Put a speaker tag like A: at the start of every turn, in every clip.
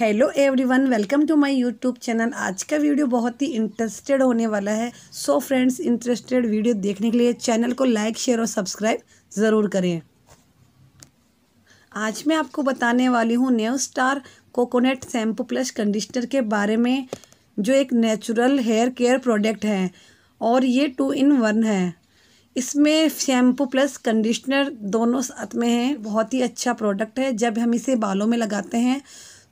A: hello everyone welcome to my YouTube channel आज का video बहुत ही इंटरेस्टेड होने वाला है सो फ्रेंड्स इंटरेस्टेड वीडियो देखने के लिए चैनल को लाइक शेयर और सब्सक्राइब ज़रूर करें आज मैं आपको बताने वाली हूँ new star coconut shampoo plus conditioner के बारे में जो एक नेचुरल हेयर केयर प्रोडक्ट है और ये टू इन वन है इसमें शैम्पू प्लस कंडीशनर दोनों साथ में है बहुत ही अच्छा प्रोडक्ट है जब हम इसे बालों में लगाते हैं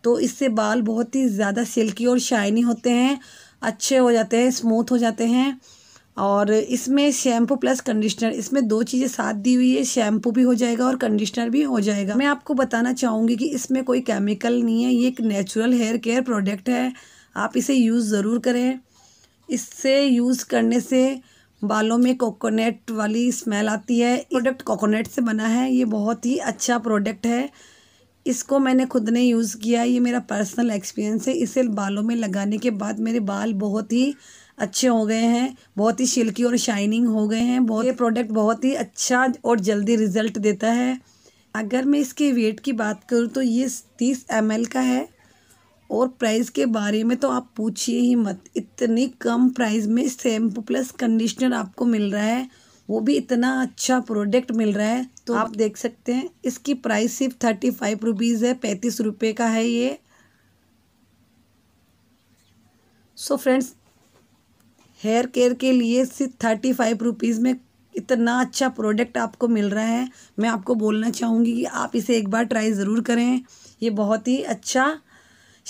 A: तो इससे बाल बहुत ही ज़्यादा सिल्की और शाइनी होते हैं अच्छे हो जाते हैं स्मूथ हो जाते हैं और इसमें शैम्पू प्लस कंडीशनर इसमें दो चीज़ें साथ दी हुई है शैम्पू भी हो जाएगा और कंडीशनर भी हो जाएगा मैं आपको बताना चाहूँगी कि इसमें कोई केमिकल नहीं है ये एक नेचुरल हेयर केयर प्रोडक्ट है आप इसे यूज़ ज़रूर करें इससे यूज़ करने से बालों में कोकोनट वाली स्मेल आती है प्रोडक्ट कोकोनट से बना है ये बहुत ही अच्छा प्रोडक्ट है इसको मैंने खुद ने यूज़ किया ये मेरा पर्सनल एक्सपीरियंस है इसे बालों में लगाने के बाद मेरे बाल बहुत ही अच्छे हो गए हैं बहुत ही सिल्की और शाइनिंग हो गए हैं बहुत ये प्रोडक्ट बहुत ही अच्छा और जल्दी रिजल्ट देता है अगर मैं इसके वेट की बात करूँ तो ये तीस एम का है और प्राइस के बारे में तो आप पूछिए ही मत इतनी कम प्राइस में शैम्पू प्लस कंडीशनर आपको मिल रहा है वो भी इतना अच्छा प्रोडक्ट मिल रहा है तो आप देख सकते हैं इसकी प्राइस सिर्फ थर्टी फाइव रुपीज़ है पैंतीस रुपये का है ये सो फ्रेंड्स हेयर केयर के लिए सिर्फ थर्टी फाइव रुपीज़ में इतना अच्छा प्रोडक्ट आपको मिल रहा है मैं आपको बोलना चाहूँगी कि आप इसे एक बार ट्राई ज़रूर करें ये बहुत ही अच्छा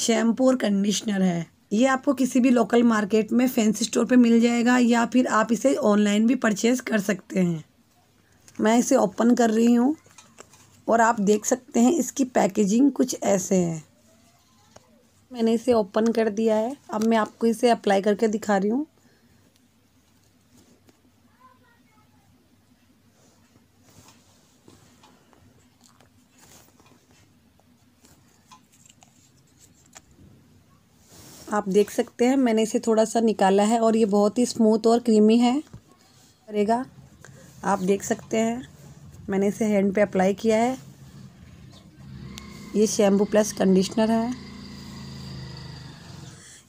A: शैम्पू और कंडीशनर है ये आपको किसी भी लोकल मार्केट में फैंसी स्टोर पे मिल जाएगा या फिर आप इसे ऑनलाइन भी परचेज़ कर सकते हैं मैं इसे ओपन कर रही हूँ और आप देख सकते हैं इसकी पैकेजिंग कुछ ऐसे है मैंने इसे ओपन कर दिया है अब मैं आपको इसे अप्लाई करके दिखा रही हूँ आप देख सकते हैं मैंने इसे थोड़ा सा निकाला है और ये बहुत ही स्मूथ और क्रीमी है करेगा आप देख सकते हैं मैंने इसे हैंड पे अप्लाई किया है ये शैम्पू प्लस कंडीशनर है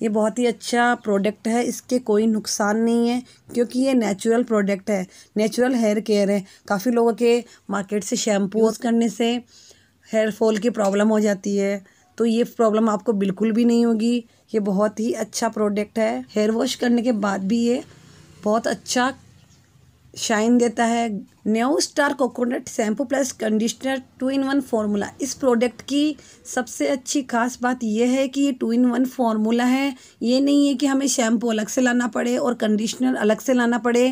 A: ये बहुत ही अच्छा प्रोडक्ट है इसके कोई नुकसान नहीं है क्योंकि ये नेचुरल प्रोडक्ट है नेचुरल हेयर केयर है काफ़ी लोगों के मार्केट से शैम्पू करने से हेयर फॉल की प्रॉब्लम हो जाती है तो ये प्रॉब्लम आपको बिल्कुल भी नहीं होगी ये बहुत ही अच्छा प्रोडक्ट है हेयर वॉश करने के बाद भी ये बहुत अच्छा शाइन देता है new star coconut shampoo plus conditioner two in one formula इस प्रोडक्ट की सबसे अच्छी खास बात यह है कि ये टू इन वन फार्मूला है ये नहीं है कि हमें शैम्पू अलग से लाना पड़े और कंडीशनर अलग से लाना पड़े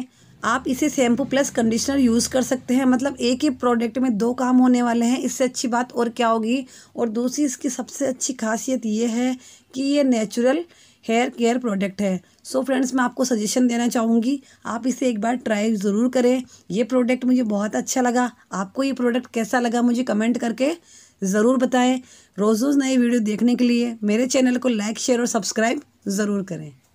A: आप इसे शैम्पू प्लस कंडीशनर यूज़ कर सकते हैं मतलब एक ही प्रोडक्ट में दो काम होने वाले हैं इससे अच्छी बात और क्या होगी और दूसरी इसकी सबसे अच्छी खासियत ये है कि ये नेचुरल हेयर केयर प्रोडक्ट है सो so फ्रेंड्स मैं आपको सजेशन देना चाहूँगी आप इसे एक बार ट्राई ज़रूर करें ये प्रोडक्ट मुझे बहुत अच्छा लगा आपको ये प्रोडक्ट कैसा लगा मुझे कमेंट करके ज़रूर बताएं रोज़ रोज़ नए वीडियो देखने के लिए मेरे चैनल को लाइक शेयर और सब्सक्राइब ज़रूर करें